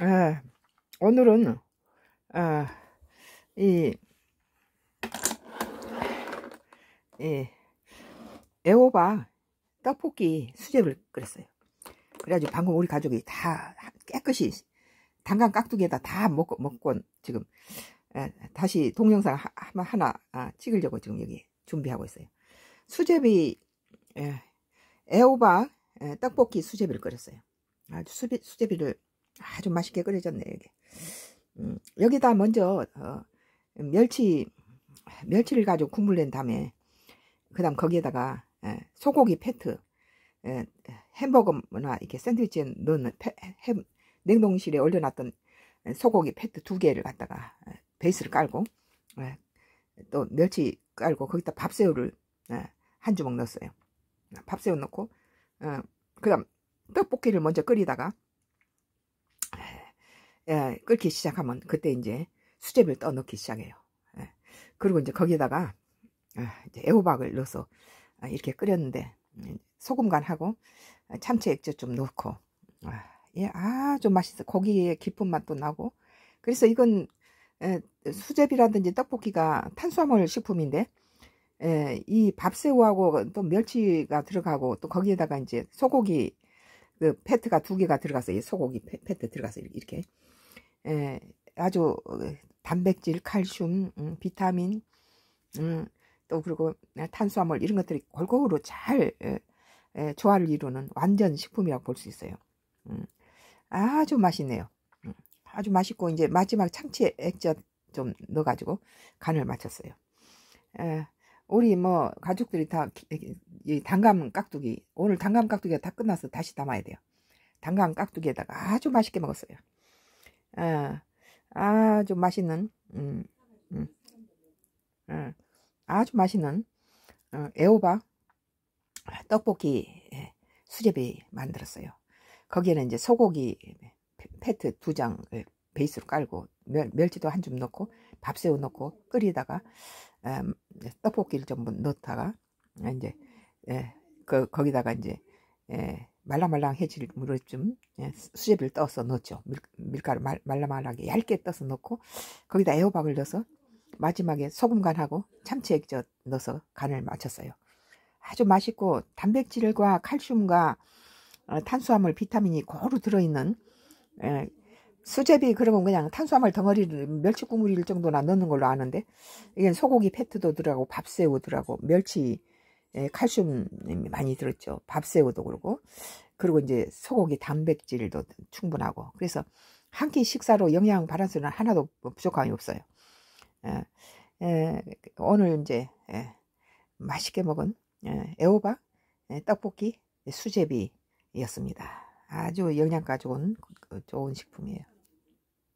아, 오늘은 아, 이, 이 애호박 떡볶이 수제를 끓였어요. 그래가지고 방금 우리 가족이 다 깨끗이 당간 깍두기에다 다 먹고, 먹고 지금 에, 예, 다시 동영상 하, 하나 아, 찍으려고 지금 여기 준비하고 있어요. 수제비 에, 예, 애호박 에, 떡볶이 수제비를 끓였어요. 아주 수비, 수제비를 아주 맛있게 끓여졌네요 이게 음, 여기다 먼저 어, 멸치 멸치를 가지고 국물 낸 다음에 그 다음 거기에다가 에, 예, 소고기 패트 에, 예, 햄버거나 이렇게 샌드위치에 넣는 패, 햄, 냉동실에 올려놨던 소고기 패트 두 개를 갖다가 예, 베이스를 깔고 또 멸치 깔고 거기다 밥새우를 한 주먹 넣었어요 밥새우 넣고 어, 그 다음 떡볶이를 먼저 끓이다가 예, 끓기 시작하면 그때 이제 수제비를 떠넣기 시작해요. 예, 그리고 이제 거기다가 아, 이제 애호박을 넣어서 아, 이렇게 끓였는데 음, 소금 간하고 참치 액젓 좀 넣고 아, 예, 아주 맛있어 고기의 깊은 맛도 나고 그래서 이건 에, 예, 수제비라든지 떡볶이가 탄수화물 식품인데 에, 예, 이 밥새우하고 또 멸치가 들어가고 또 거기에다가 이제 소고기 그 패트가 두 개가 들어가서 소고기 패트 들어가서 이렇게 에, 예, 아주 어, 단백질, 칼슘, 음, 비타민, 음, 또 그리고 탄수화물 이런 것들이 골고루 잘 에, 예, 에, 예, 조화를 이루는 완전 식품이라고 볼 수 있어요. 음, 아주 맛있네요. 음, 아주 맛있고 이제 마지막 참치 액젓 좀 넣어가지고 간을 맞췄어요. 에, 우리 뭐 가족들이 다 단감 깍두기 오늘 단감 깍두기가 다 끝나서 다시 담아야 돼요. 단감 깍두기에다가 아주 맛있게 먹었어요. 아, 아주 맛있는 음, 음, 음, 아주 맛있는 어, 애호박 떡볶이 예, 수제비 만들었어요. 거기에는 이제 소고기 패트 두장 예, 베이스로 깔고 멸, 멸치도 한 줌 넣고 밥새우 넣고 끓이다가 음, 떡볶이를 전부 넣다가 이제 예, 그, 거기다가 이제 예, 말랑말랑해질 무렵쯤 예, 수제비를 떠서 넣죠. 밀, 가루 말, 말랑말랑하게 얇게 떠서 넣고 거기다 애호박을 넣어서 마지막에 소금 간하고 참치 액젓 넣어서 간을 맞췄어요. 아주 맛있고 단백질과 칼슘과 어, 탄수화물, 비타민이 고루 들어있는 예, 수제비 그러면 그냥 탄수화물 덩어리를 멸치 국물일 정도나 넣는 걸로 아는데 이건 소고기 페트도 들어가고 밥새우 들어가고 멸치 예, 칼슘이 많이 들었죠. 밥새우도 그러고 그리고 이제 소고기 단백질도 충분하고 그래서 한 끼 식사로 영양 바란스는 하나도 부족함이 없어요. 에, 예, 에, 예, 오늘 이제 에, 맛있게 먹은 에, 애호박 떡볶이 수제비였습니다. 아주 영양 가 좋은 어, 좋은 식품이에요.